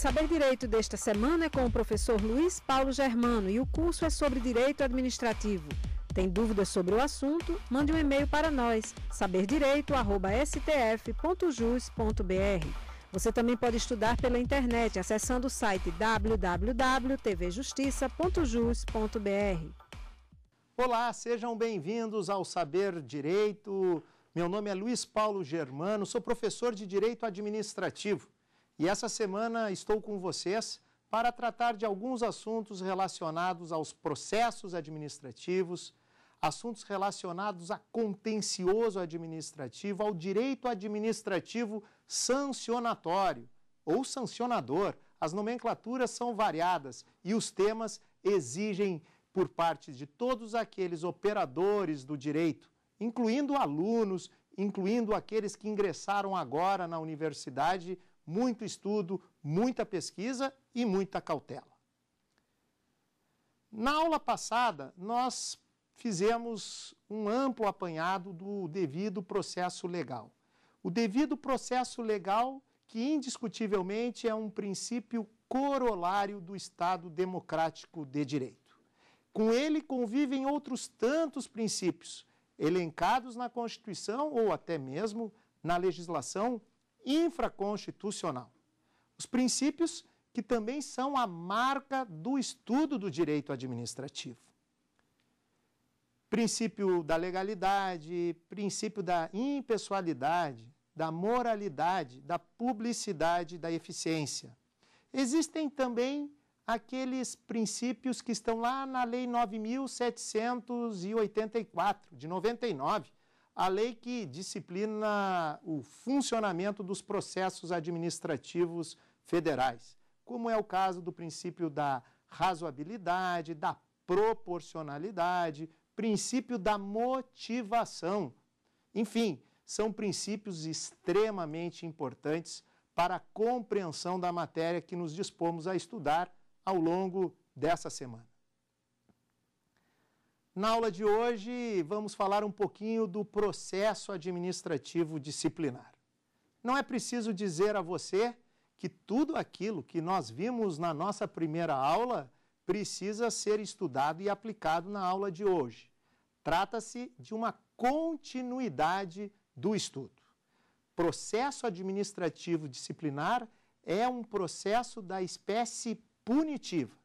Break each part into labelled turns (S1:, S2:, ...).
S1: Saber Direito desta semana é com o professor Luiz Paulo Germano e o curso é sobre Direito Administrativo. Tem dúvidas sobre o assunto? Mande um e-mail para nós, saberdireito.stf.jus.br. Você também pode estudar pela internet acessando o site www.tvjustiça.jus.br. Olá, sejam bem-vindos ao Saber Direito. Meu nome é Luiz Paulo Germano, sou professor de Direito Administrativo. E essa semana estou com vocês para tratar de alguns assuntos relacionados aos processos administrativos, assuntos relacionados a contencioso administrativo, ao direito administrativo sancionatório ou sancionador. As nomenclaturas são variadas e os temas exigem, por parte de todos aqueles operadores do direito, incluindo alunos, incluindo aqueles que ingressaram agora na universidade, muito estudo, muita pesquisa e muita cautela. Na aula passada, nós fizemos um amplo apanhado do devido processo legal. O devido processo legal, que indiscutivelmente é um princípio corolário do Estado democrático de direito. Com ele convivem outros tantos princípios, elencados na Constituição ou até mesmo na legislação infraconstitucional. Os princípios que também são a marca do estudo do direito administrativo. Princípio da legalidade, princípio da impessoalidade, da moralidade, da publicidade, da eficiência. Existem também aqueles princípios que estão lá na Lei 9784 de 99, a lei que disciplina o funcionamento dos processos administrativos federais, como é o caso do princípio da razoabilidade, da proporcionalidade, princípio da motivação. Enfim, são princípios extremamente importantes para a compreensão da matéria que nos dispomos a estudar ao longo dessa semana. Na aula de hoje, vamos falar um pouquinho do processo administrativo disciplinar. Não é preciso dizer a você que tudo aquilo que nós vimos na nossa primeira aula precisa ser estudado e aplicado na aula de hoje. Trata-se de uma continuidade do estudo. Processo administrativo disciplinar é um processo da espécie punitiva.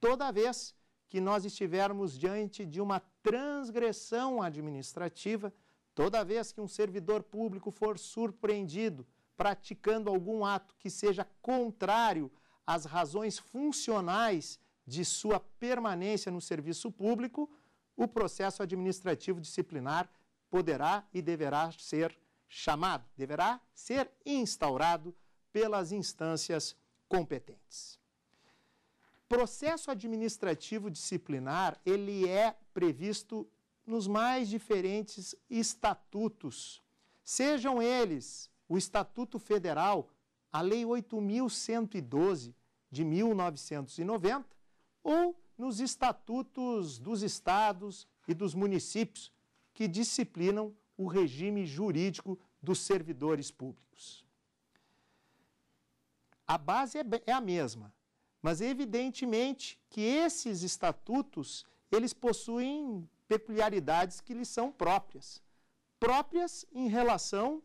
S1: Toda vez que nós estivermos diante de uma transgressão administrativa, toda vez que um servidor público for surpreendido praticando algum ato que seja contrário às razões funcionais de sua permanência no serviço público, o processo administrativo disciplinar poderá e deverá ser chamado, deverá ser instaurado pelas instâncias competentes. Processo administrativo disciplinar, ele é previsto nos mais diferentes estatutos, sejam eles o Estatuto Federal, a Lei 8112 de 1990, ou nos estatutos dos estados e dos municípios que disciplinam o regime jurídico dos servidores públicos. A base é, é a mesma, mas evidentemente que esses estatutos, eles possuem peculiaridades que lhes são próprias. Próprias em relação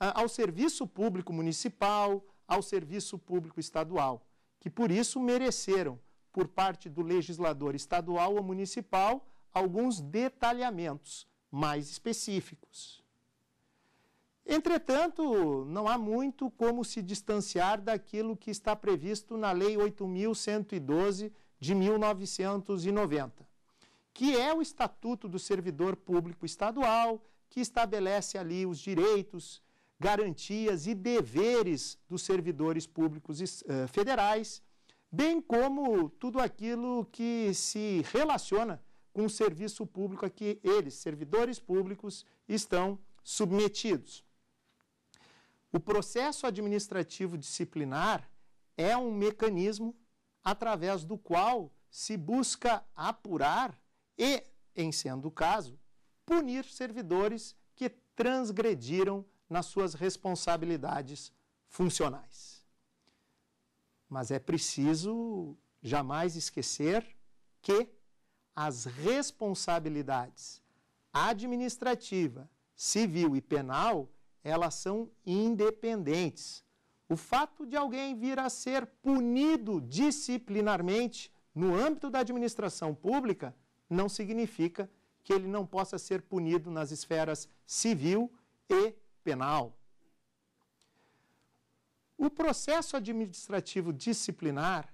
S1: ah, ao serviço público municipal, ao serviço público estadual, que por isso mereceram, por parte do legislador estadual ou municipal, alguns detalhamentos mais específicos. Entretanto, não há muito como se distanciar daquilo que está previsto na Lei 8.112 de 1990, que é o Estatuto do Servidor Público Estadual, que estabelece ali os direitos, garantias e deveres dos servidores públicos eh, federais, bem como tudo aquilo que se relaciona com o serviço público a que eles, servidores públicos, estão submetidos. O processo administrativo disciplinar é um mecanismo através do qual se busca apurar e, em sendo o caso, punir servidores que transgrediram nas suas responsabilidades funcionais. Mas é preciso jamais esquecer que as responsabilidades administrativa, civil e penal elas são independentes. O fato de alguém vir a ser punido disciplinarmente no âmbito da administração pública não significa que ele não possa ser punido nas esferas civil e penal. O processo administrativo disciplinar,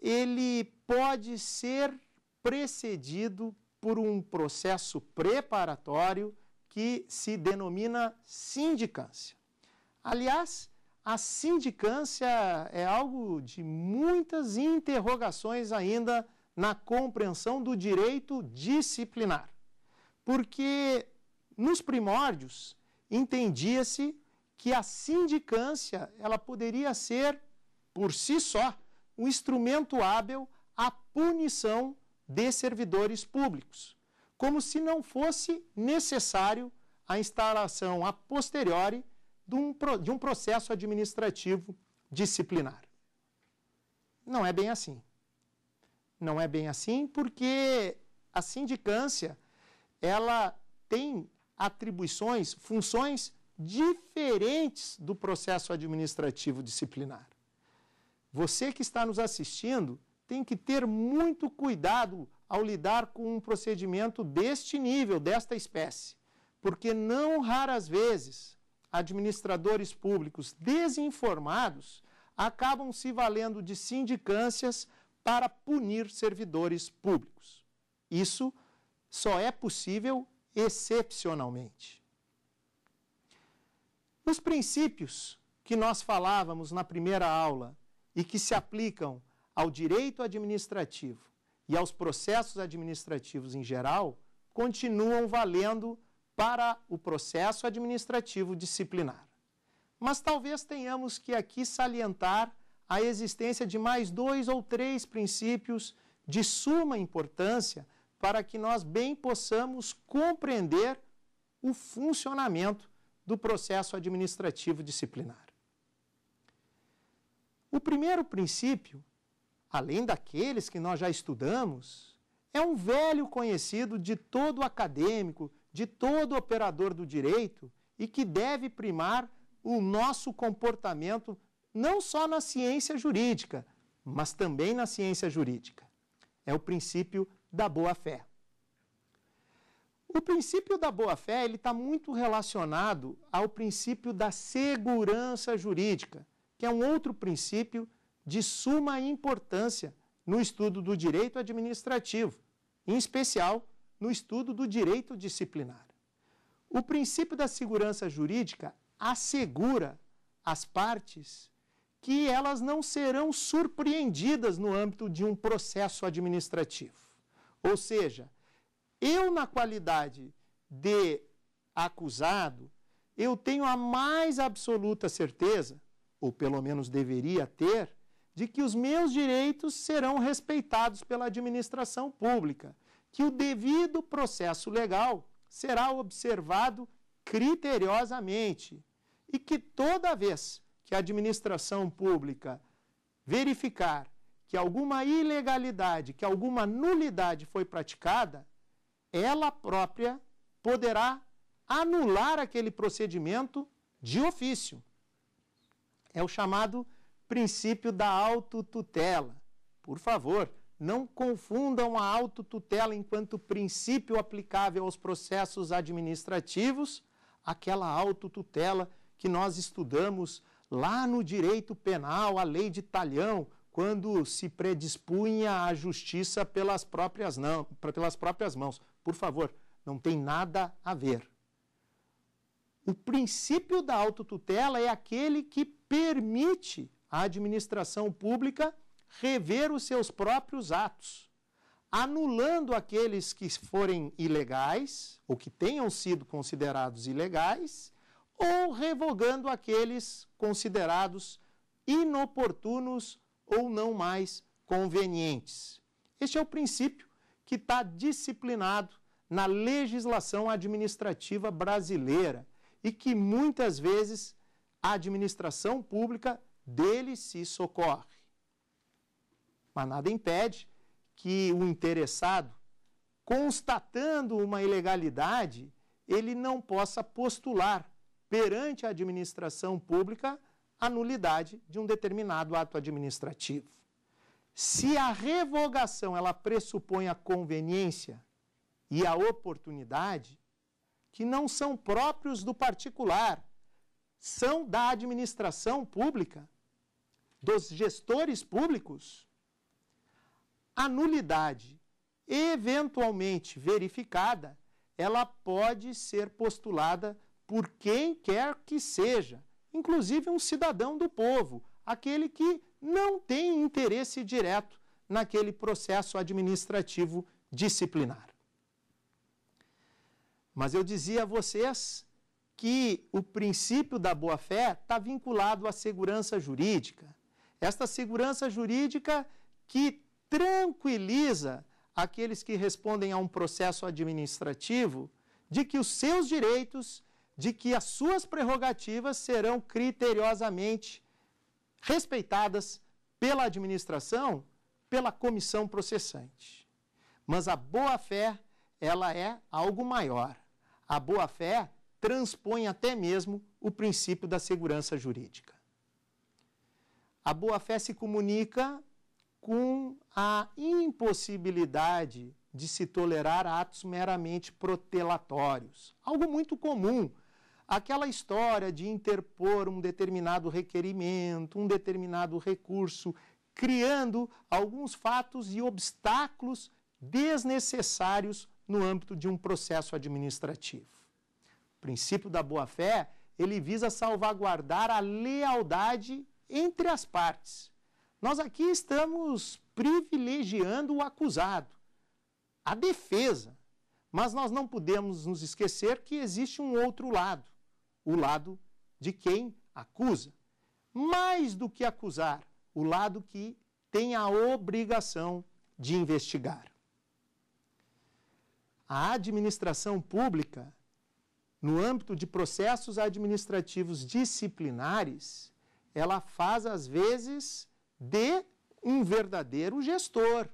S1: ele pode ser precedido por um processo preparatório que se denomina sindicância. Aliás, a sindicância é algo de muitas interrogações ainda na compreensão do direito disciplinar, porque nos primórdios entendia-se que a sindicância ela poderia ser por si só um instrumento hábil à punição de servidores públicos como se não fosse necessário a instalação a posteriori de um, de um processo administrativo disciplinar. Não é bem assim. Não é bem assim porque a sindicância ela tem atribuições, funções diferentes do processo administrativo disciplinar. Você que está nos assistindo tem que ter muito cuidado ao lidar com um procedimento deste nível, desta espécie, porque não raras vezes administradores públicos desinformados acabam se valendo de sindicâncias para punir servidores públicos. Isso só é possível excepcionalmente. Os princípios que nós falávamos na primeira aula e que se aplicam ao direito administrativo e aos processos administrativos em geral continuam valendo para o processo administrativo disciplinar. Mas talvez tenhamos que aqui salientar a existência de mais dois ou três princípios de suma importância para que nós bem possamos compreender o funcionamento do processo administrativo disciplinar. O primeiro princípio além daqueles que nós já estudamos, é um velho conhecido de todo acadêmico, de todo operador do direito e que deve primar o nosso comportamento não só na ciência jurídica, mas também na ciência jurídica. É o princípio da boa-fé. O princípio da boa-fé está muito relacionado ao princípio da segurança jurídica, que é um outro princípio de suma importância no estudo do direito administrativo, em especial no estudo do direito disciplinar. O princípio da segurança jurídica assegura às partes que elas não serão surpreendidas no âmbito de um processo administrativo. Ou seja, eu, na qualidade de acusado, eu tenho a mais absoluta certeza, ou pelo menos deveria ter, de que os meus direitos serão respeitados pela administração pública, que o devido processo legal será observado criteriosamente e que toda vez que a administração pública verificar que alguma ilegalidade, que alguma nulidade foi praticada, ela própria poderá anular aquele procedimento de ofício. É o chamado princípio da autotutela. Por favor, não confundam a autotutela enquanto princípio aplicável aos processos administrativos, aquela autotutela que nós estudamos lá no direito penal, a lei de talhão, quando se predispunha à justiça pelas próprias, não, pelas próprias mãos. Por favor, não tem nada a ver. O princípio da autotutela é aquele que permite a administração pública rever os seus próprios atos, anulando aqueles que forem ilegais ou que tenham sido considerados ilegais, ou revogando aqueles considerados inoportunos ou não mais convenientes. Este é o princípio que está disciplinado na legislação administrativa brasileira e que muitas vezes a administração pública dele se socorre. Mas nada impede que o interessado, constatando uma ilegalidade, ele não possa postular perante a administração pública a nulidade de um determinado ato administrativo. Se a revogação ela pressupõe a conveniência e a oportunidade, que não são próprios do particular, são da administração pública, dos gestores públicos, a nulidade eventualmente verificada, ela pode ser postulada por quem quer que seja, inclusive um cidadão do povo, aquele que não tem interesse direto naquele processo administrativo disciplinar. Mas eu dizia a vocês que o princípio da boa-fé está vinculado à segurança jurídica, esta segurança jurídica que tranquiliza aqueles que respondem a um processo administrativo de que os seus direitos, de que as suas prerrogativas serão criteriosamente respeitadas pela administração, pela comissão processante. Mas a boa-fé, ela é algo maior. A boa-fé transpõe até mesmo o princípio da segurança jurídica. A boa-fé se comunica com a impossibilidade de se tolerar atos meramente protelatórios. Algo muito comum. Aquela história de interpor um determinado requerimento, um determinado recurso, criando alguns fatos e obstáculos desnecessários no âmbito de um processo administrativo. O princípio da boa-fé, ele visa salvaguardar a lealdade entre as partes. Nós aqui estamos privilegiando o acusado, a defesa, mas nós não podemos nos esquecer que existe um outro lado, o lado de quem acusa. Mais do que acusar, o lado que tem a obrigação de investigar. A administração pública, no âmbito de processos administrativos disciplinares, ela faz às vezes de um verdadeiro gestor.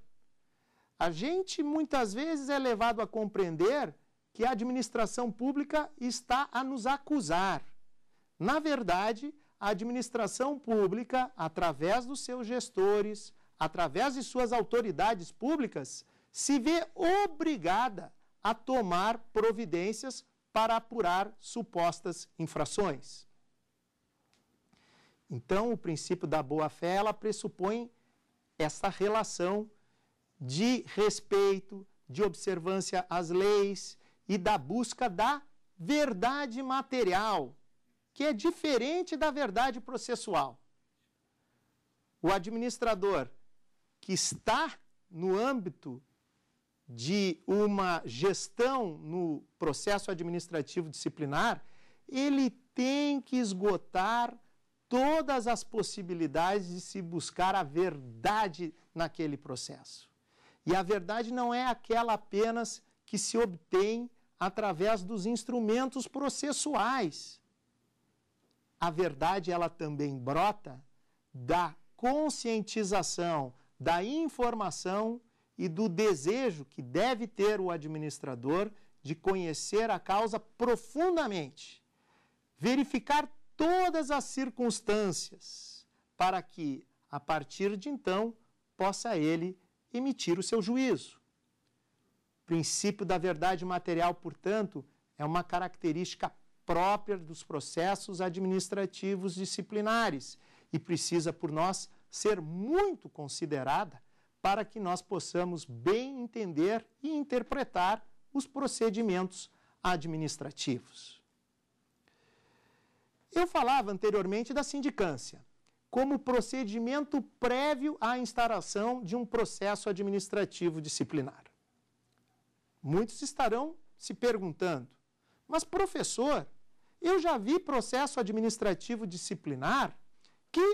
S1: A gente muitas vezes é levado a compreender que a administração pública está a nos acusar. Na verdade, a administração pública, através dos seus gestores, através de suas autoridades públicas, se vê obrigada a tomar providências para apurar supostas infrações. Então, o princípio da boa-fé, ela pressupõe essa relação de respeito, de observância às leis e da busca da verdade material, que é diferente da verdade processual. O administrador que está no âmbito de uma gestão no processo administrativo disciplinar, ele tem que esgotar todas as possibilidades de se buscar a verdade naquele processo. E a verdade não é aquela apenas que se obtém através dos instrumentos processuais. A verdade ela também brota da conscientização, da informação e do desejo que deve ter o administrador de conhecer a causa profundamente, verificar todas as circunstâncias, para que, a partir de então, possa ele emitir o seu juízo. O princípio da verdade material, portanto, é uma característica própria dos processos administrativos disciplinares e precisa, por nós, ser muito considerada para que nós possamos bem entender e interpretar os procedimentos administrativos. Eu falava anteriormente da sindicância, como procedimento prévio à instalação de um processo administrativo disciplinar. Muitos estarão se perguntando, mas professor, eu já vi processo administrativo disciplinar que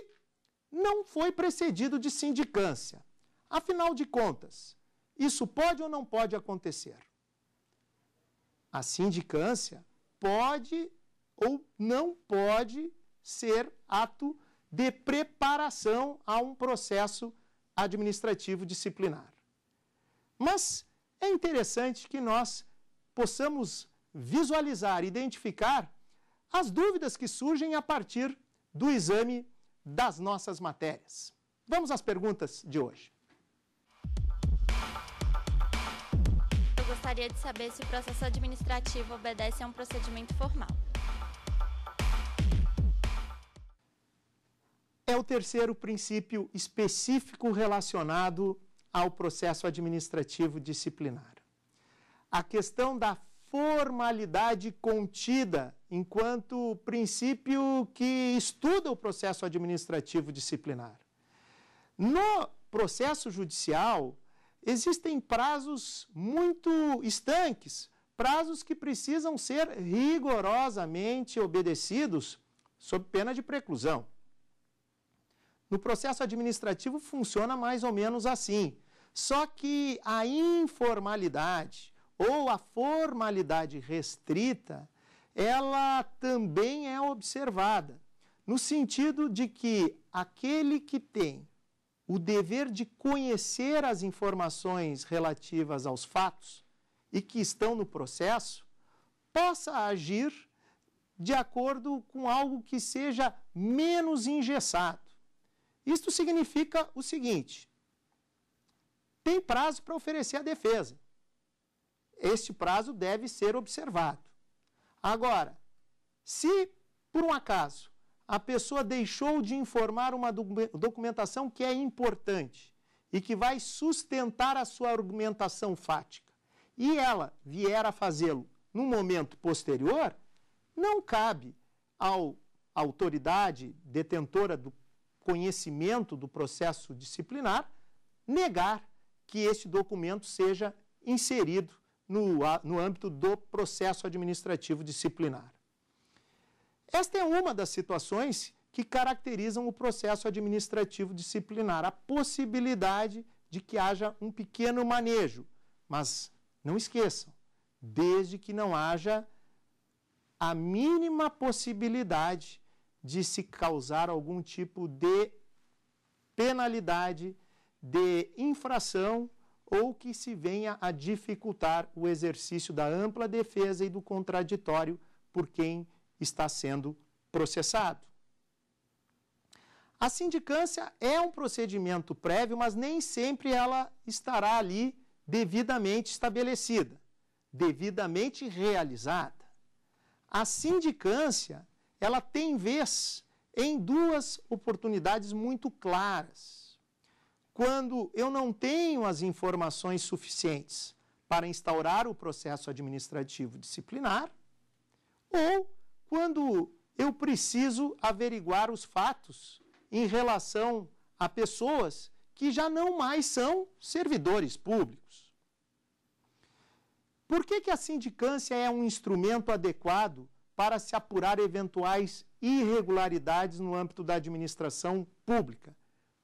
S1: não foi precedido de sindicância. Afinal de contas, isso pode ou não pode acontecer? A sindicância pode ou não pode ser ato de preparação a um processo administrativo disciplinar. Mas é interessante que nós possamos visualizar, identificar as dúvidas que surgem a partir do exame das nossas matérias. Vamos às perguntas de hoje. Eu gostaria de saber se o processo administrativo obedece a um procedimento formal. é o terceiro princípio específico relacionado ao processo administrativo disciplinar. A questão da formalidade contida enquanto princípio que estuda o processo administrativo disciplinar. No processo judicial, existem prazos muito estanques, prazos que precisam ser rigorosamente obedecidos sob pena de preclusão. No processo administrativo funciona mais ou menos assim. Só que a informalidade ou a formalidade restrita, ela também é observada, no sentido de que aquele que tem o dever de conhecer as informações relativas aos fatos e que estão no processo, possa agir de acordo com algo que seja menos engessado isto significa o seguinte: tem prazo para oferecer a defesa. Este prazo deve ser observado. Agora, se por um acaso a pessoa deixou de informar uma documentação que é importante e que vai sustentar a sua argumentação fática, e ela vier a fazê-lo num momento posterior, não cabe ao, à autoridade detentora do conhecimento do processo disciplinar, negar que este documento seja inserido no, no âmbito do processo administrativo disciplinar. Esta é uma das situações que caracterizam o processo administrativo disciplinar, a possibilidade de que haja um pequeno manejo, mas não esqueçam, desde que não haja a mínima possibilidade de se causar algum tipo de penalidade, de infração ou que se venha a dificultar o exercício da ampla defesa e do contraditório por quem está sendo processado. A sindicância é um procedimento prévio, mas nem sempre ela estará ali devidamente estabelecida, devidamente realizada. A sindicância ela tem vez em duas oportunidades muito claras. Quando eu não tenho as informações suficientes para instaurar o processo administrativo disciplinar, ou quando eu preciso averiguar os fatos em relação a pessoas que já não mais são servidores públicos. Por que, que a sindicância é um instrumento adequado para se apurar eventuais irregularidades no âmbito da administração pública,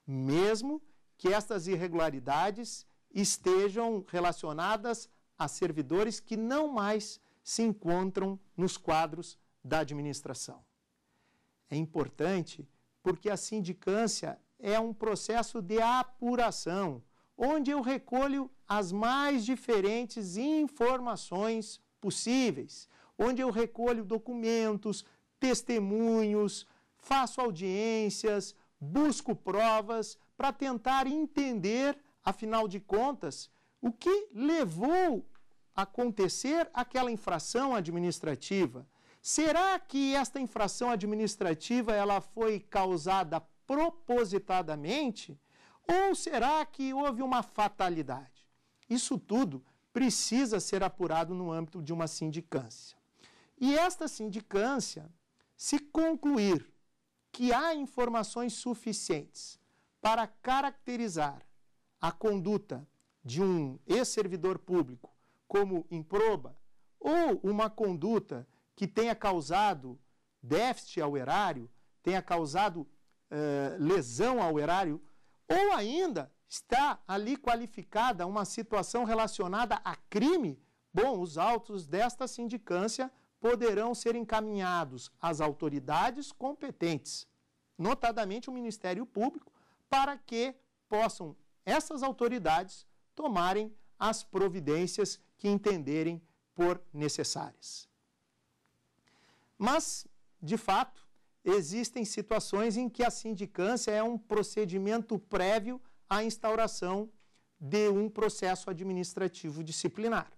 S1: mesmo que estas irregularidades estejam relacionadas a servidores que não mais se encontram nos quadros da administração. É importante porque a sindicância é um processo de apuração, onde eu recolho as mais diferentes informações possíveis onde eu recolho documentos, testemunhos, faço audiências, busco provas para tentar entender, afinal de contas, o que levou a acontecer aquela infração administrativa. Será que esta infração administrativa ela foi causada propositadamente ou será que houve uma fatalidade? Isso tudo precisa ser apurado no âmbito de uma sindicância. E esta sindicância, se concluir que há informações suficientes para caracterizar a conduta de um ex-servidor público como improba ou uma conduta que tenha causado déficit ao erário, tenha causado uh, lesão ao erário, ou ainda está ali qualificada uma situação relacionada a crime, bom, os autos desta sindicância poderão ser encaminhados às autoridades competentes, notadamente o Ministério Público, para que possam essas autoridades tomarem as providências que entenderem por necessárias. Mas, de fato, existem situações em que a sindicância é um procedimento prévio à instauração de um processo administrativo disciplinar.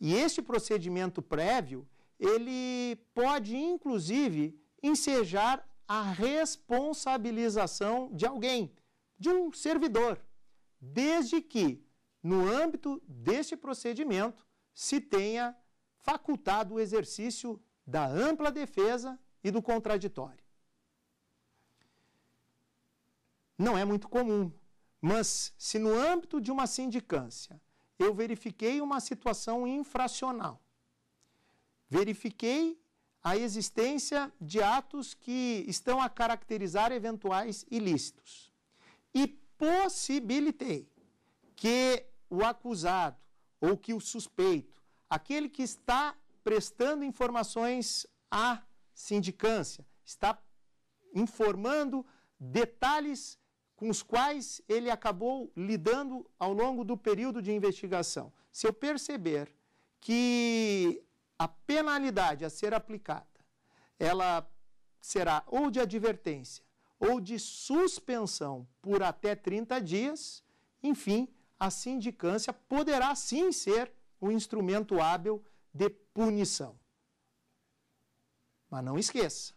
S1: E este procedimento prévio, ele pode inclusive ensejar a responsabilização de alguém, de um servidor, desde que no âmbito deste procedimento se tenha facultado o exercício da ampla defesa e do contraditório. Não é muito comum, mas se no âmbito de uma sindicância eu verifiquei uma situação infracional. Verifiquei a existência de atos que estão a caracterizar eventuais ilícitos. E possibilitei que o acusado ou que o suspeito, aquele que está prestando informações à sindicância, está informando detalhes com os quais ele acabou lidando ao longo do período de investigação. Se eu perceber que a penalidade a ser aplicada, ela será ou de advertência ou de suspensão por até 30 dias, enfim, a sindicância poderá sim ser um instrumento hábil de punição. Mas não esqueça,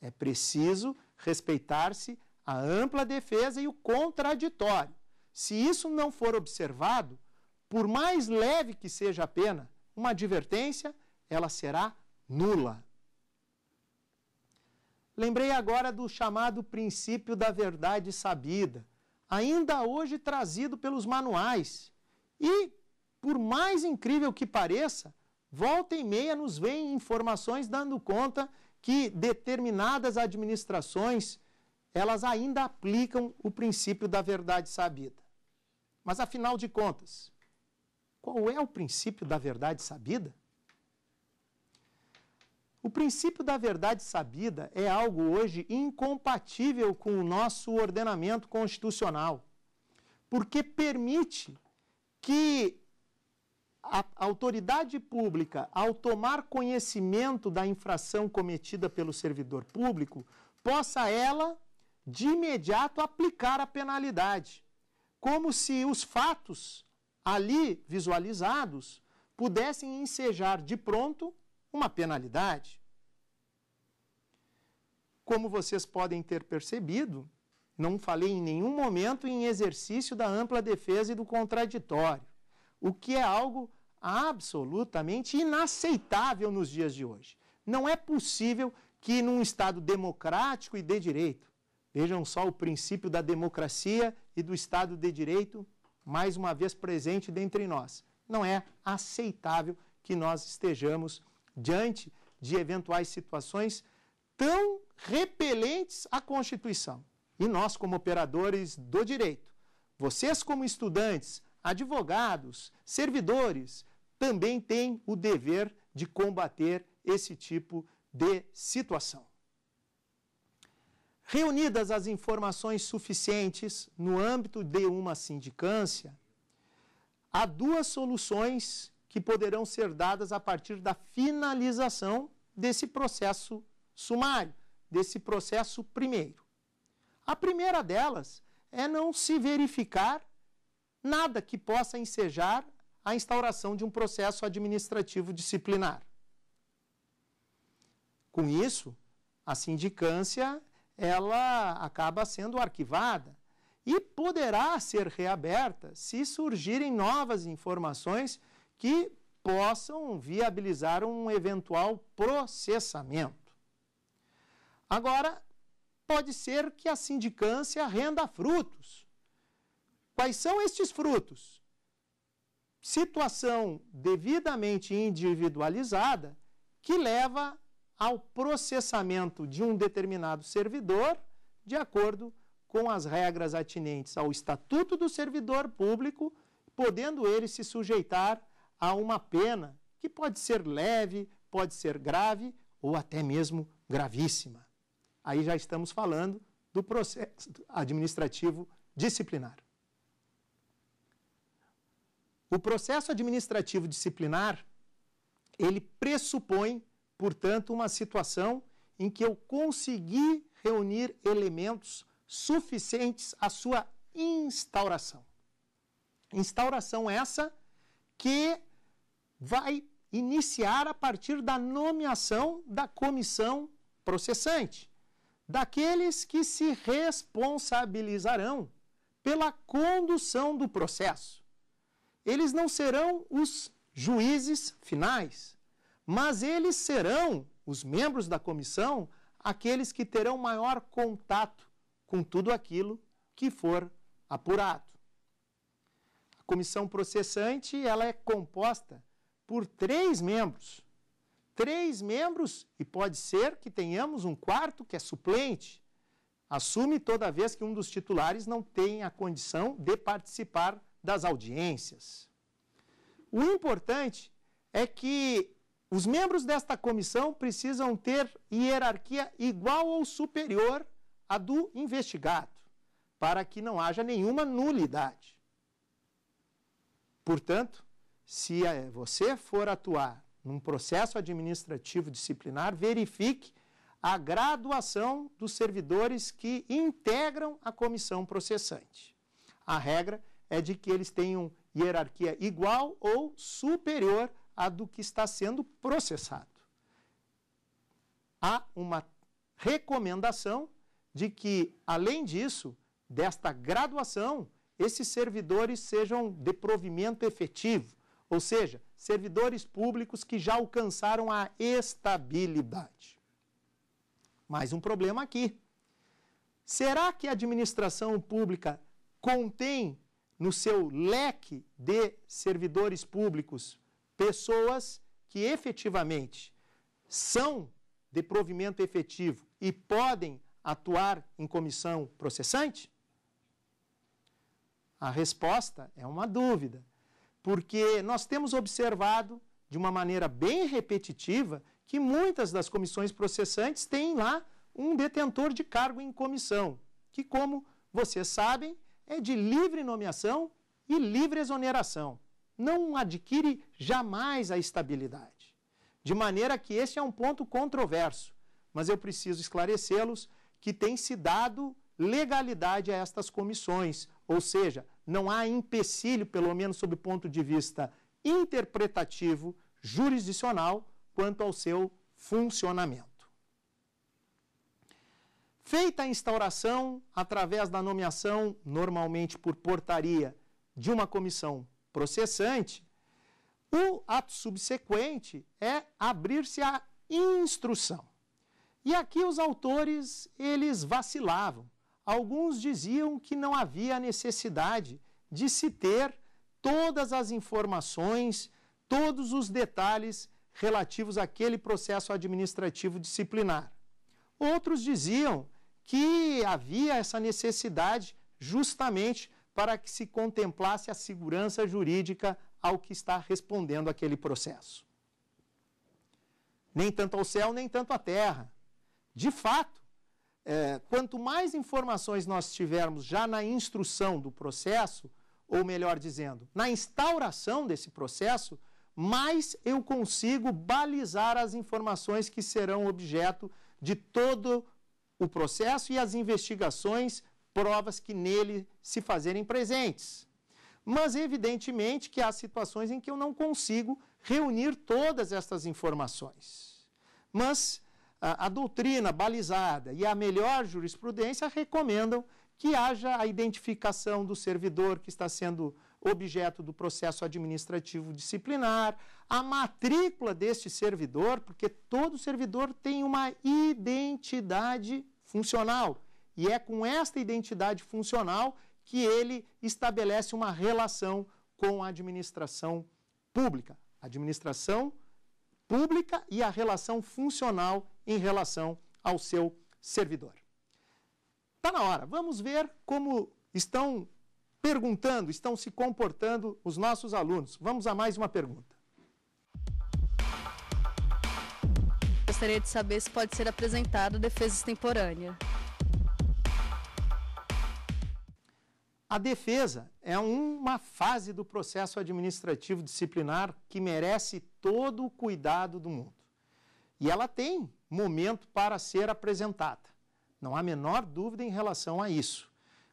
S1: é preciso respeitar-se a ampla defesa e o contraditório. Se isso não for observado, por mais leve que seja a pena, uma advertência, ela será nula. Lembrei agora do chamado princípio da verdade sabida, ainda hoje trazido pelos manuais. E, por mais incrível que pareça, volta e meia nos vem informações dando conta que determinadas administrações elas ainda aplicam o princípio da verdade sabida. Mas afinal de contas, qual é o princípio da verdade sabida? O princípio da verdade sabida é algo hoje incompatível com o nosso ordenamento constitucional, porque permite que a autoridade pública, ao tomar conhecimento da infração cometida pelo servidor público, possa ela de imediato aplicar a penalidade, como se os fatos ali visualizados pudessem ensejar de pronto uma penalidade. Como vocês podem ter percebido, não falei em nenhum momento em exercício da ampla defesa e do contraditório, o que é algo absolutamente inaceitável nos dias de hoje. Não é possível que, num Estado democrático e de direito, Vejam só o princípio da democracia e do Estado de Direito, mais uma vez presente dentre nós. Não é aceitável que nós estejamos diante de eventuais situações tão repelentes à Constituição. E nós, como operadores do direito, vocês, como estudantes, advogados, servidores, também têm o dever de combater esse tipo de situação. Reunidas as informações suficientes no âmbito de uma sindicância, há duas soluções que poderão ser dadas a partir da finalização desse processo sumário, desse processo primeiro. A primeira delas é não se verificar nada que possa ensejar a instauração de um processo administrativo disciplinar. Com isso, a sindicância ela acaba sendo arquivada e poderá ser reaberta se surgirem novas informações que possam viabilizar um eventual processamento. Agora, pode ser que a sindicância renda frutos. Quais são estes frutos? Situação devidamente individualizada que leva ao processamento de um determinado servidor, de acordo com as regras atinentes ao Estatuto do Servidor Público, podendo ele se sujeitar a uma pena que pode ser leve, pode ser grave ou até mesmo gravíssima. Aí já estamos falando do processo administrativo disciplinar. O processo administrativo disciplinar, ele pressupõe portanto, uma situação em que eu consegui reunir elementos suficientes à sua instauração. Instauração essa que vai iniciar a partir da nomeação da comissão processante, daqueles que se responsabilizarão pela condução do processo. Eles não serão os juízes finais, mas eles serão, os membros da comissão, aqueles que terão maior contato com tudo aquilo que for apurado. A comissão processante ela é composta por três membros. Três membros, e pode ser que tenhamos um quarto que é suplente. Assume toda vez que um dos titulares não tem a condição de participar das audiências. O importante é que os membros desta comissão precisam ter hierarquia igual ou superior à do investigado, para que não haja nenhuma nulidade. Portanto, se eh, você for atuar num processo administrativo disciplinar, verifique a graduação dos servidores que integram a comissão processante. A regra é de que eles tenham hierarquia igual ou superior a do que está sendo processado. Há uma recomendação de que, além disso, desta graduação, esses servidores sejam de provimento efetivo, ou seja, servidores públicos que já alcançaram a estabilidade. Mais um problema aqui. Será que a administração pública contém no seu leque de servidores públicos pessoas que efetivamente são de provimento efetivo e podem atuar em comissão processante? A resposta é uma dúvida, porque nós temos observado de uma maneira bem repetitiva que muitas das comissões processantes têm lá um detentor de cargo em comissão, que, como vocês sabem, é de livre nomeação e livre exoneração não adquire jamais a estabilidade. De maneira que esse é um ponto controverso, mas eu preciso esclarecê-los que tem se dado legalidade a estas comissões, ou seja, não há empecilho, pelo menos sob o ponto de vista interpretativo, jurisdicional, quanto ao seu funcionamento. Feita a instauração, através da nomeação, normalmente por portaria, de uma comissão processante. O ato subsequente é abrir-se à instrução. E aqui os autores, eles vacilavam. Alguns diziam que não havia necessidade de se ter todas as informações, todos os detalhes relativos àquele processo administrativo disciplinar. Outros diziam que havia essa necessidade justamente para que se contemplasse a segurança jurídica ao que está respondendo aquele processo. Nem tanto ao céu, nem tanto à terra. De fato, é, quanto mais informações nós tivermos já na instrução do processo, ou melhor dizendo, na instauração desse processo, mais eu consigo balizar as informações que serão objeto de todo o processo e as investigações provas que nele se fazerem presentes. Mas, evidentemente, que há situações em que eu não consigo reunir todas estas informações. Mas a, a doutrina balizada e a melhor jurisprudência recomendam que haja a identificação do servidor que está sendo objeto do processo administrativo disciplinar, a matrícula deste servidor, porque todo servidor tem uma identidade funcional e é com esta identidade funcional que ele estabelece uma relação com a administração pública. Administração pública e a relação funcional em relação ao seu servidor. Está na hora, vamos ver como estão perguntando, estão se comportando os nossos alunos. Vamos a mais uma pergunta. Gostaria de saber se pode ser apresentado defesa extemporânea. A defesa é uma fase do processo administrativo disciplinar que merece todo o cuidado do mundo. E ela tem momento para ser apresentada. Não há menor dúvida em relação a isso.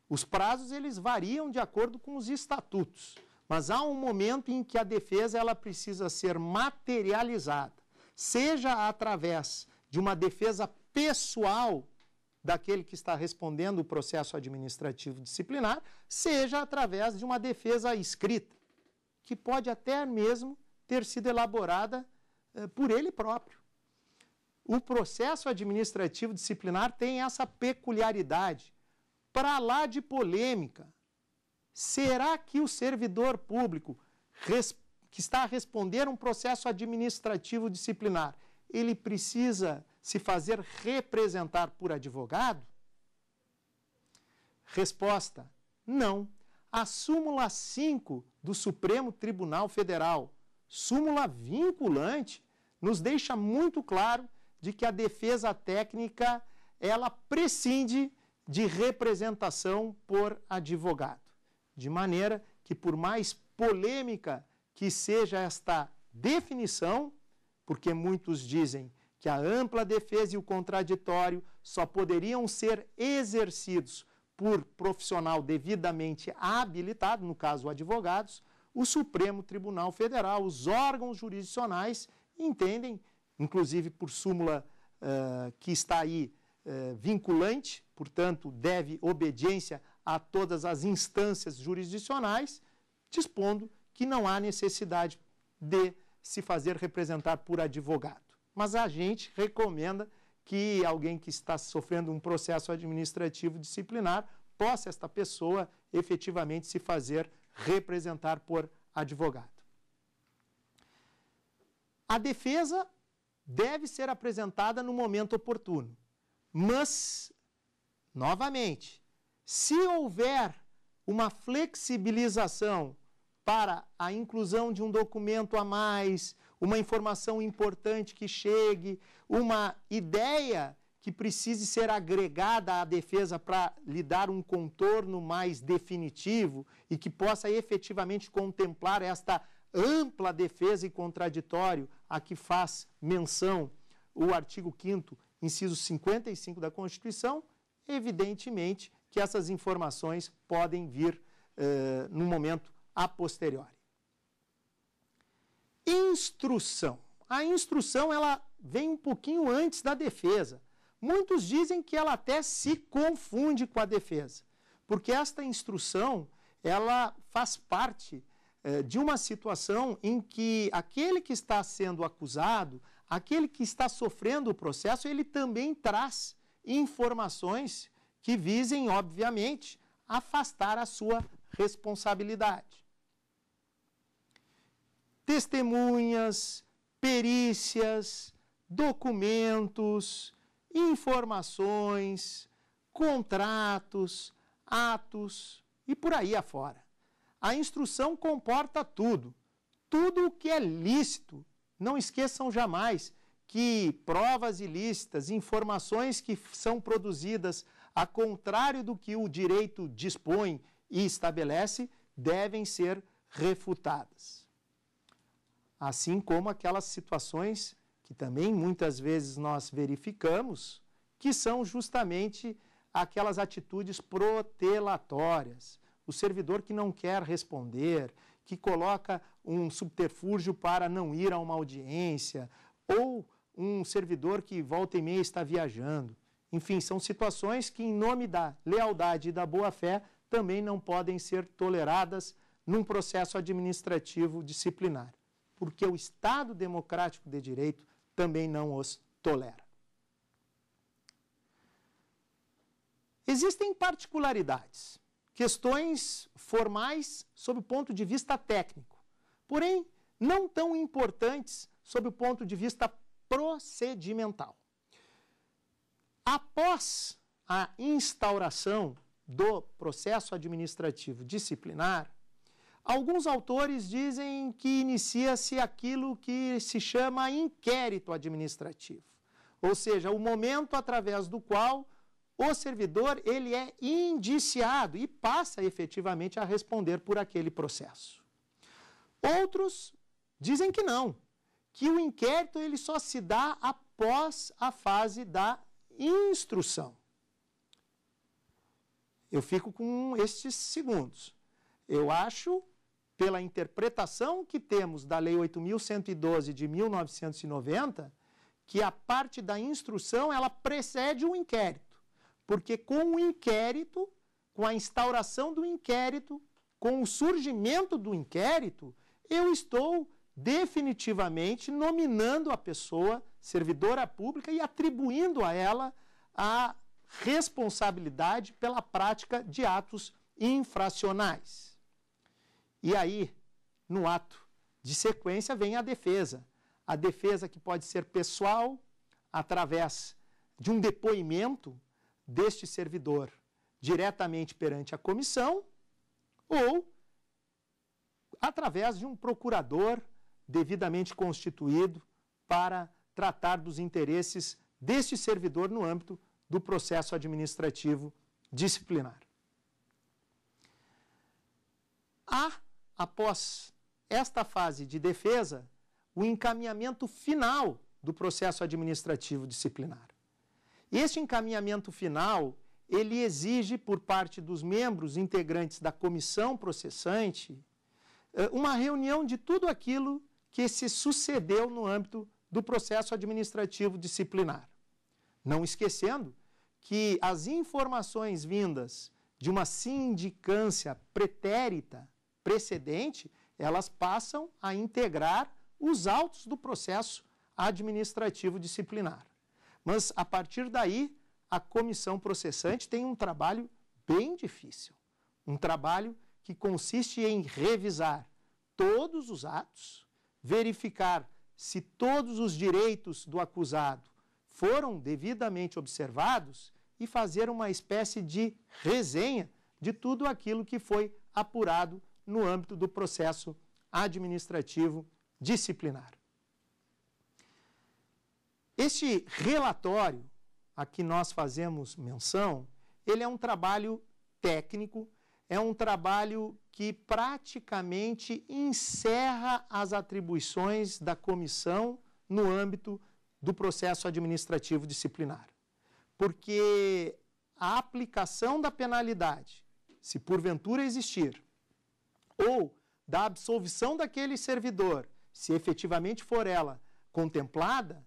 S1: Os prazos eles variam de acordo com os estatutos, mas há um momento em que a defesa ela precisa ser materializada, seja através de uma defesa pessoal daquele que está respondendo o processo administrativo disciplinar, seja através de uma defesa escrita, que pode até mesmo ter sido elaborada eh, por ele próprio. O processo administrativo disciplinar tem essa peculiaridade. Para lá de polêmica, será que o servidor público que está a responder um processo administrativo disciplinar, ele precisa se fazer representar por advogado? Resposta: não. A súmula 5 do Supremo Tribunal Federal, súmula vinculante, nos deixa muito claro de que a defesa técnica ela prescinde de representação por advogado. De maneira que, por mais polêmica que seja esta definição, porque muitos dizem que a ampla defesa e o contraditório só poderiam ser exercidos por profissional devidamente habilitado, no caso advogados, o Supremo Tribunal Federal, os órgãos jurisdicionais entendem, inclusive por súmula uh, que está aí uh, vinculante, portanto, deve obediência a todas as instâncias jurisdicionais, dispondo que não há necessidade de se fazer representar por advogado. Mas a gente recomenda que alguém que está sofrendo um processo administrativo disciplinar possa esta pessoa efetivamente se fazer representar por advogado. A defesa deve ser apresentada no momento oportuno, mas, novamente, se houver uma flexibilização para a inclusão de um documento a mais, uma informação importante que chegue, uma ideia que precise ser agregada à defesa para lhe dar um contorno mais definitivo e que possa efetivamente contemplar esta ampla defesa e contraditório a que faz menção o artigo 5 inciso 55 da Constituição, evidentemente que essas informações podem vir eh, no momento a posteriori. Instrução. A instrução ela vem um pouquinho antes da defesa. Muitos dizem que ela até se confunde com a defesa, porque esta instrução ela faz parte eh, de uma situação em que aquele que está sendo acusado, aquele que está sofrendo o processo, ele também traz informações que visem, obviamente, afastar a sua responsabilidade testemunhas, perícias, documentos, informações, contratos, atos e por aí afora. A instrução comporta tudo, tudo o que é lícito. Não esqueçam jamais que provas ilícitas, informações que são produzidas a contrário do que o direito dispõe e estabelece, devem ser refutadas assim como aquelas situações que também muitas vezes nós verificamos, que são justamente aquelas atitudes protelatórias. O servidor que não quer responder, que coloca um subterfúgio para não ir a uma audiência, ou um servidor que volta e meia está viajando. Enfim, são situações que, em nome da lealdade e da boa-fé, também não podem ser toleradas num processo administrativo disciplinar porque o Estado democrático de direito também não os tolera. Existem particularidades, questões formais sob o ponto de vista técnico, porém não tão importantes sob o ponto de vista procedimental. Após a instauração do processo administrativo disciplinar, Alguns autores dizem que inicia-se aquilo que se chama inquérito administrativo, ou seja, o momento através do qual o servidor ele é indiciado e passa efetivamente a responder por aquele processo. Outros dizem que não, que o inquérito ele só se dá após a fase da instrução. Eu fico com estes segundos. Eu acho pela interpretação que temos da Lei 8.112 de 1990, que a parte da instrução ela precede o um inquérito, porque com o inquérito, com a instauração do inquérito, com o surgimento do inquérito, eu estou definitivamente nominando a pessoa servidora pública e atribuindo a ela a responsabilidade pela prática de atos infracionais. E aí, no ato de sequência, vem a defesa. A defesa que pode ser pessoal, através de um depoimento deste servidor diretamente perante a comissão, ou através de um procurador devidamente constituído para tratar dos interesses deste servidor no âmbito do processo administrativo disciplinar. Há após esta fase de defesa, o encaminhamento final do processo administrativo disciplinar. Este encaminhamento final, ele exige por parte dos membros integrantes da comissão processante eh, uma reunião de tudo aquilo que se sucedeu no âmbito do processo administrativo disciplinar. Não esquecendo que as informações vindas de uma sindicância pretérita precedente, elas passam a integrar os autos do processo administrativo disciplinar. Mas, a partir daí, a comissão processante tem um trabalho bem difícil. Um trabalho que consiste em revisar todos os atos, verificar se todos os direitos do acusado foram devidamente observados e fazer uma espécie de resenha de tudo aquilo que foi apurado no âmbito do processo administrativo disciplinar. Este relatório a que nós fazemos menção, ele é um trabalho técnico, é um trabalho que praticamente encerra as atribuições da comissão no âmbito do processo administrativo disciplinar. Porque a aplicação da penalidade, se porventura existir, ou da absolvição daquele servidor, se efetivamente for ela contemplada,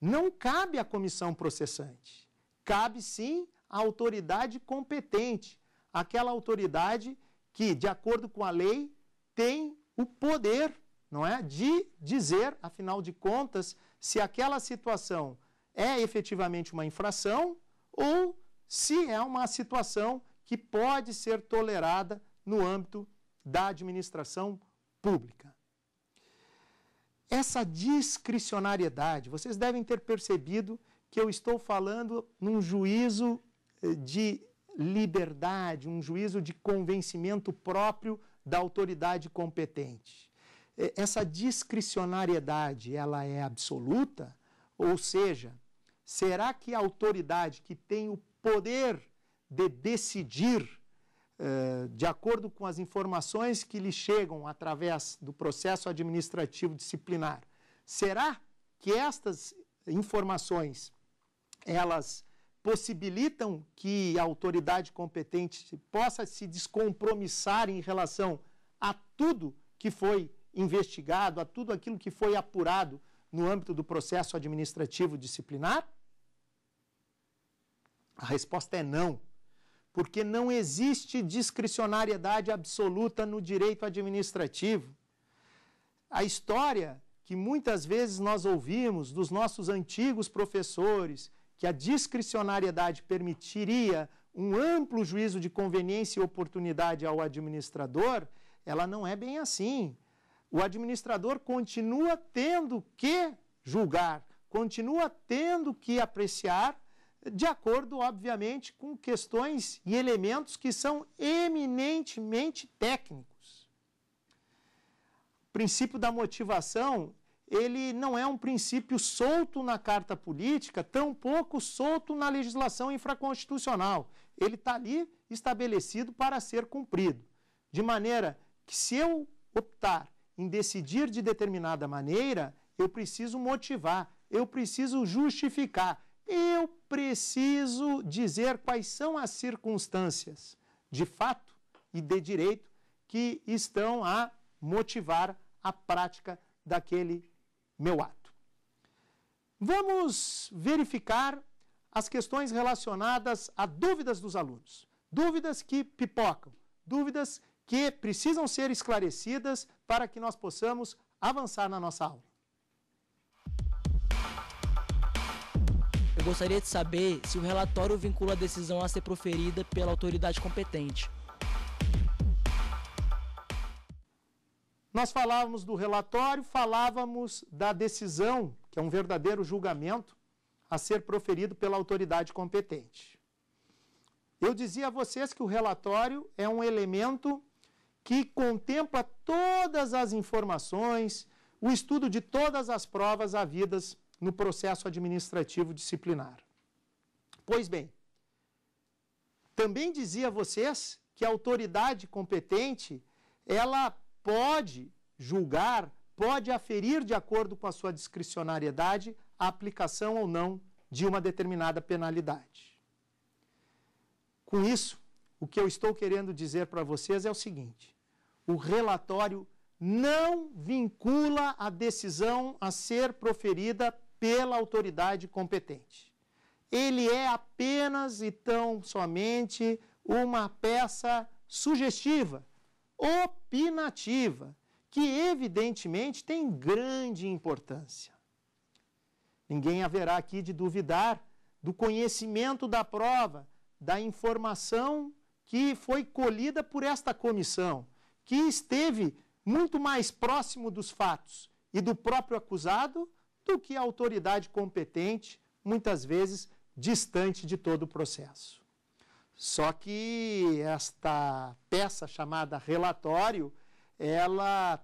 S1: não cabe à comissão processante. Cabe sim à autoridade competente, aquela autoridade que, de acordo com a lei, tem o poder, não é, de dizer, afinal de contas, se aquela situação é efetivamente uma infração ou se é uma situação que pode ser tolerada no âmbito da administração pública. Essa discricionariedade, vocês devem ter percebido que eu estou falando num juízo eh, de liberdade, um juízo de convencimento próprio da autoridade competente. Eh, essa discricionariedade, ela é absoluta? Ou seja, será que a autoridade que tem o poder de decidir eh, de acordo com as informações que lhe chegam através do processo administrativo disciplinar, será que estas informações elas possibilitam que a autoridade competente possa se descompromissar em relação a tudo que foi investigado, a tudo aquilo que foi apurado no âmbito do processo administrativo disciplinar? A resposta é não porque não existe discricionariedade absoluta no direito administrativo. A história que muitas vezes nós ouvimos dos nossos antigos professores, que a discricionariedade permitiria um amplo juízo de conveniência e oportunidade ao administrador, ela não é bem assim. O administrador continua tendo que julgar, continua tendo que apreciar de acordo, obviamente, com questões e elementos que são eminentemente técnicos. O princípio da motivação, ele não é um princípio solto na carta política, tampouco solto na legislação infraconstitucional. Ele está ali estabelecido para ser cumprido. De maneira que, se eu optar em decidir de determinada maneira, eu preciso motivar, eu preciso justificar. Eu preciso dizer quais são as circunstâncias de fato e de direito que estão a motivar a prática daquele meu ato. Vamos verificar as questões relacionadas a dúvidas dos alunos. Dúvidas que pipocam, dúvidas que precisam ser esclarecidas para que nós possamos avançar na nossa aula. Eu gostaria de saber se o relatório vincula a decisão a ser proferida pela autoridade competente. Nós falávamos do relatório, falávamos da decisão, que é um verdadeiro julgamento, a ser proferido pela autoridade competente. Eu dizia a vocês que o relatório é um elemento que contempla todas as informações, o estudo de todas as provas havidas no processo administrativo disciplinar. Pois bem, também dizia a vocês que a autoridade competente, ela pode julgar, pode aferir de acordo com a sua discricionariedade a aplicação ou não de uma determinada penalidade. Com isso, o que eu estou querendo dizer para vocês é o seguinte: o relatório não vincula a decisão a ser proferida pela autoridade competente. Ele é apenas e tão somente uma peça sugestiva, opinativa, que evidentemente tem grande importância. Ninguém haverá aqui de duvidar do conhecimento da prova, da informação que foi colhida por esta comissão, que esteve muito mais próximo dos fatos e do próprio acusado do que a autoridade competente, muitas vezes distante de todo o processo. Só que esta peça chamada relatório, ela,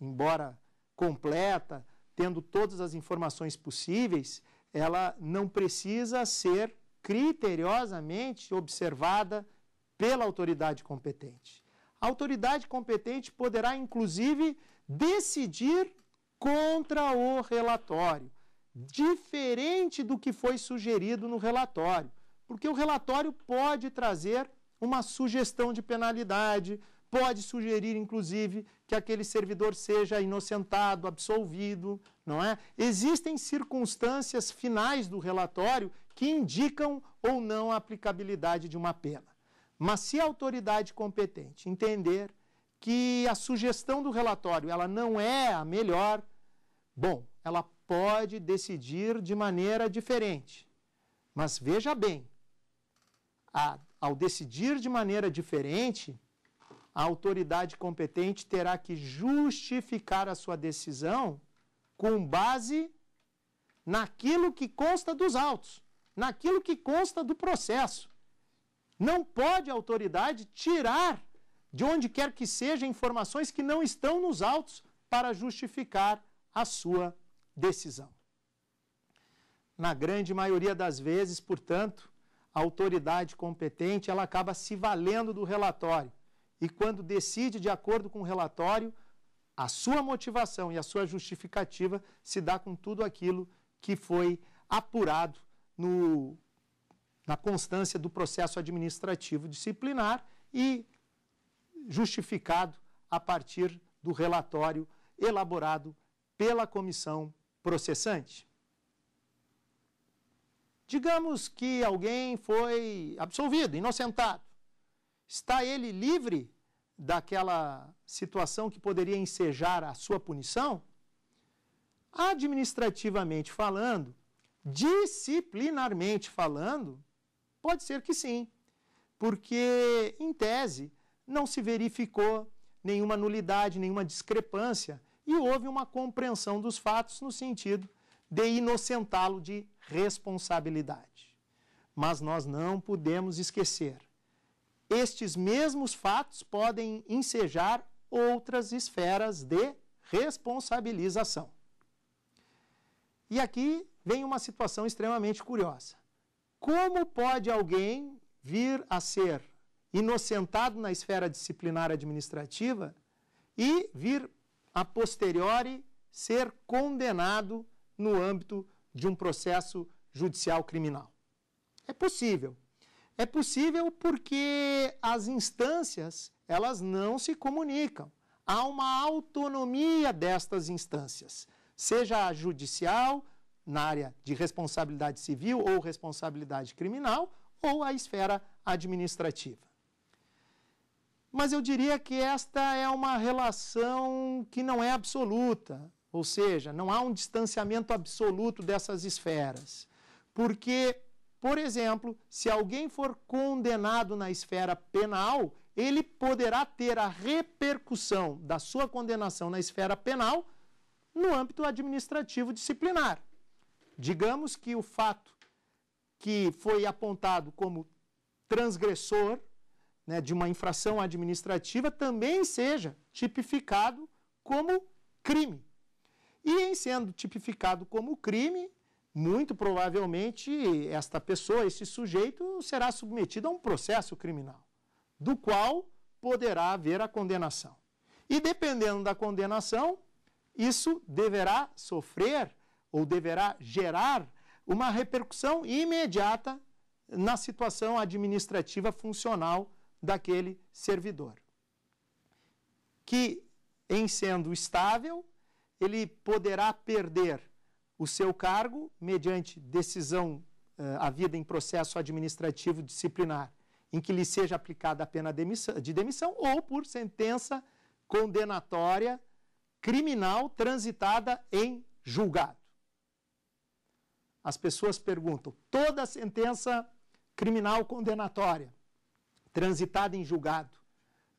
S1: embora completa, tendo todas as informações possíveis, ela não precisa ser criteriosamente observada pela autoridade competente. A autoridade competente poderá, inclusive, decidir contra o relatório, diferente do que foi sugerido no relatório, porque o relatório pode trazer uma sugestão de penalidade, pode sugerir, inclusive, que aquele servidor seja inocentado, absolvido, não é? Existem circunstâncias finais do relatório que indicam ou não a aplicabilidade de uma pena. Mas se a autoridade competente entender que a sugestão do relatório ela não é a melhor, Bom, ela pode decidir de maneira diferente. Mas veja bem, a, ao decidir de maneira diferente, a autoridade competente terá que justificar a sua decisão com base naquilo que consta dos autos, naquilo que consta do processo. Não pode a autoridade tirar de onde quer que seja informações que não estão nos autos para justificar a sua decisão. Na grande maioria das vezes, portanto, a autoridade competente ela acaba se valendo do relatório e quando decide de acordo com o relatório, a sua motivação e a sua justificativa se dá com tudo aquilo que foi apurado no, na constância do processo administrativo disciplinar e justificado a partir do relatório elaborado pela comissão processante. Digamos que alguém foi absolvido, inocentado. Está ele livre daquela situação que poderia ensejar a sua punição? Administrativamente falando, disciplinarmente falando, pode ser que sim, porque, em tese, não se verificou nenhuma nulidade, nenhuma discrepância e houve uma compreensão dos fatos no sentido de inocentá-lo de responsabilidade. Mas nós não podemos esquecer. Estes mesmos fatos podem ensejar outras esferas de responsabilização. E aqui vem uma situação extremamente curiosa. Como pode alguém vir a ser inocentado na esfera disciplinar administrativa e vir a posteriori ser condenado no âmbito de um processo judicial criminal. É possível. É possível porque as instâncias, elas não se comunicam. Há uma autonomia destas instâncias, seja a judicial, na área de responsabilidade civil ou responsabilidade criminal, ou a esfera administrativa. Mas eu diria que esta é uma relação que não é absoluta, ou seja, não há um distanciamento absoluto dessas esferas. Porque, por exemplo, se alguém for condenado na esfera penal, ele poderá ter a repercussão da sua condenação na esfera penal no âmbito administrativo disciplinar. Digamos que o fato que foi apontado como transgressor né, de uma infração administrativa também seja tipificado como crime. E em sendo tipificado como crime, muito provavelmente esta pessoa, esse sujeito, será submetido a um processo criminal, do qual poderá haver a condenação. E dependendo da condenação, isso deverá sofrer ou deverá gerar uma repercussão imediata na situação administrativa funcional daquele servidor. Que, em sendo estável, ele poderá perder o seu cargo mediante decisão eh, havida em processo administrativo disciplinar, em que lhe seja aplicada a pena de demissão ou por sentença condenatória criminal transitada em julgado. As pessoas perguntam: toda sentença criminal condenatória transitada em julgado,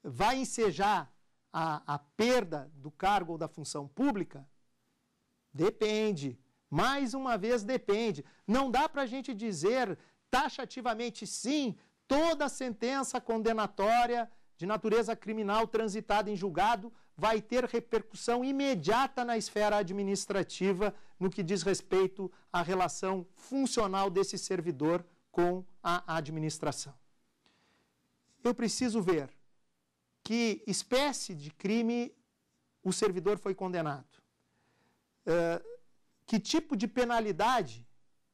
S1: vai ensejar a, a perda do cargo ou da função pública? Depende. Mais uma vez, depende. Não dá para a gente dizer taxativamente sim toda sentença condenatória de natureza criminal transitada em julgado vai ter repercussão imediata na esfera administrativa no que diz respeito à relação funcional desse servidor com a administração eu preciso ver que espécie de crime o servidor foi condenado, eh, que tipo de penalidade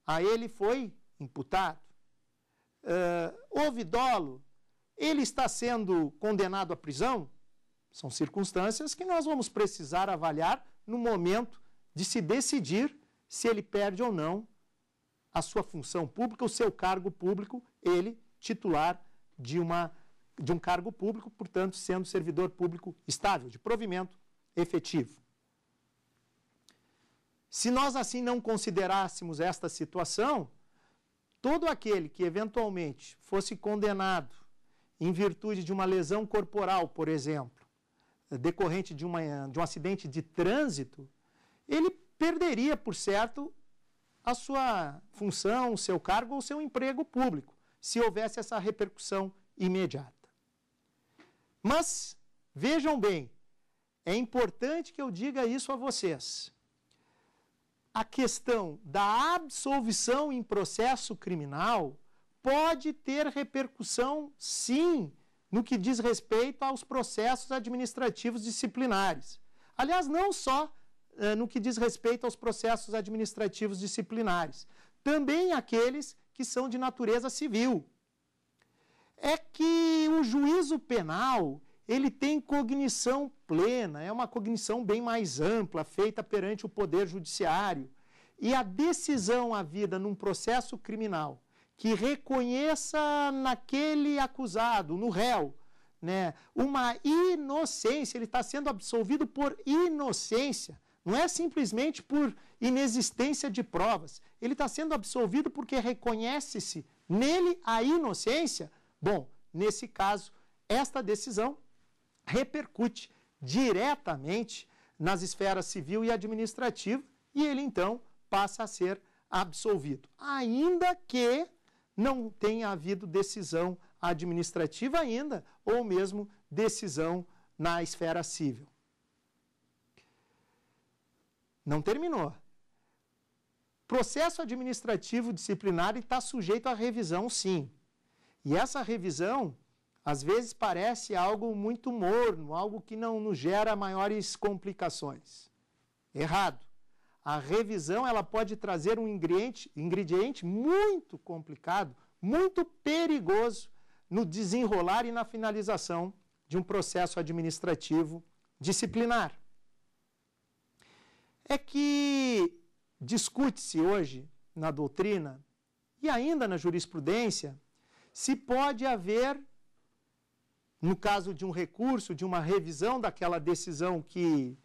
S1: a ele foi imputado, eh, houve dolo, ele está sendo condenado à prisão? São circunstâncias que nós vamos precisar avaliar no momento de se decidir se ele perde ou não a sua função pública, o seu cargo público, ele titular de, uma, de um cargo público, portanto, sendo servidor público estável, de provimento efetivo. Se nós assim não considerássemos esta situação, todo aquele que eventualmente fosse condenado em virtude de uma lesão corporal, por exemplo, decorrente de, uma, de um acidente de trânsito, ele perderia, por certo, a sua função, o seu cargo ou seu emprego público se houvesse essa repercussão imediata. Mas, vejam bem, é importante que eu diga isso a vocês. A questão da absolvição em processo criminal pode ter repercussão, sim, no que diz respeito aos processos administrativos disciplinares. Aliás, não só eh, no que diz respeito aos processos administrativos disciplinares, também aqueles que são de natureza civil. É que o juízo penal, ele tem cognição plena, é uma cognição bem mais ampla, feita perante o poder judiciário. E a decisão havida vida num processo criminal que reconheça naquele acusado, no réu, né, uma inocência, ele está sendo absolvido por inocência, não é simplesmente por inexistência de provas. Ele está sendo absolvido porque reconhece-se nele a inocência. Bom, nesse caso, esta decisão repercute diretamente nas esferas civil e administrativa e ele então passa a ser absolvido, ainda que não tenha havido decisão administrativa ainda ou mesmo decisão na esfera civil. Não terminou. Processo administrativo disciplinar está sujeito a revisão, sim. E essa revisão, às vezes, parece algo muito morno, algo que não nos gera maiores complicações. Errado. A revisão ela pode trazer um ingrediente, ingrediente muito complicado, muito perigoso no desenrolar e na finalização de um processo administrativo disciplinar é que discute-se hoje na doutrina e ainda na jurisprudência se pode haver, no caso de um recurso, de uma revisão daquela decisão que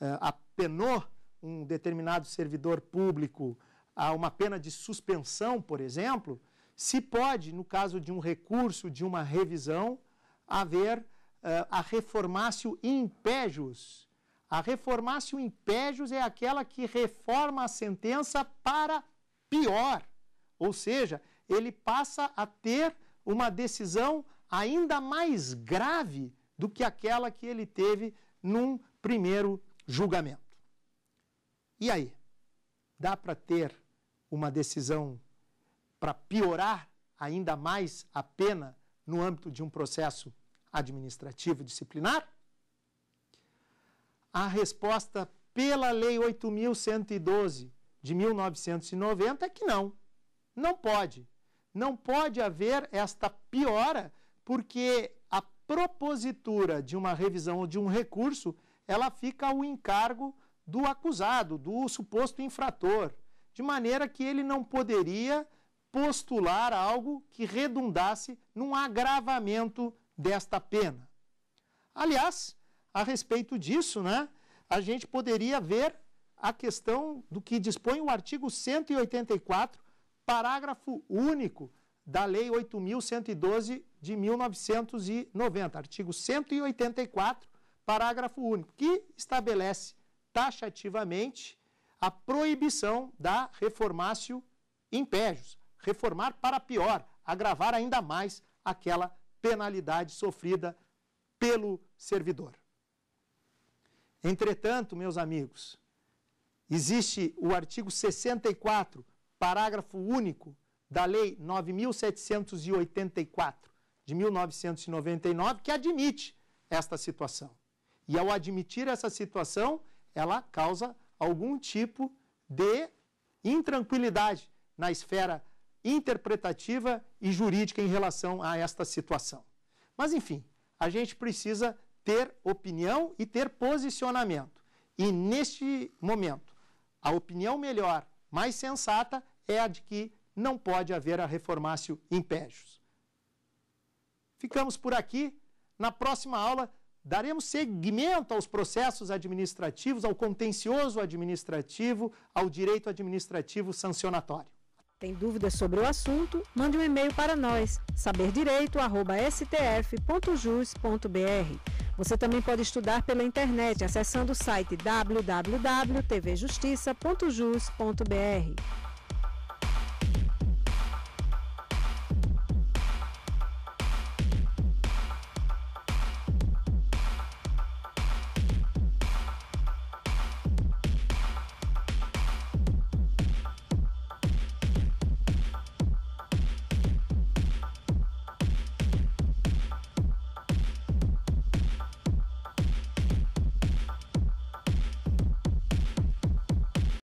S1: eh, apenou um determinado servidor público a uma pena de suspensão, por exemplo, se pode, no caso de um recurso, de uma revisão, haver eh, a reformácio impégios, a reformácio impégios é aquela que reforma a sentença para pior, ou seja, ele passa a ter uma decisão ainda mais grave do que aquela que ele teve num primeiro julgamento. E aí? Dá para ter uma decisão para piorar ainda mais a pena no âmbito de um processo administrativo disciplinar? a resposta pela Lei 8.112 de 1990 é que não, não pode. Não pode haver esta piora, porque a propositura de uma revisão ou de um recurso, ela fica ao encargo do acusado, do suposto infrator, de maneira que ele não poderia postular algo que redundasse num agravamento desta pena. Aliás, a respeito disso, né, a gente poderia ver a questão do que dispõe o artigo 184, parágrafo único da Lei 8.112 de 1990, artigo 184, parágrafo único, que estabelece taxativamente a proibição da reformácio pejos, reformar para pior, agravar ainda mais aquela penalidade sofrida pelo servidor. Entretanto, meus amigos, existe o artigo 64, parágrafo único da Lei 9784 de 1999, que admite esta situação. E ao admitir essa situação, ela causa algum tipo de intranquilidade na esfera interpretativa e jurídica em relação a esta situação. Mas, enfim, a gente precisa ter opinião e ter posicionamento. E neste momento, a opinião melhor, mais sensata, é a de que não pode haver a reformácio pejos. Ficamos por aqui. Na próxima aula, daremos seguimento aos processos administrativos, ao contencioso administrativo, ao direito administrativo sancionatório. Tem dúvidas sobre o assunto? Mande um e-mail para nós, saberdireito.stf.jus.br. Você também pode estudar pela internet acessando o site www.tvjustiça.jus.br.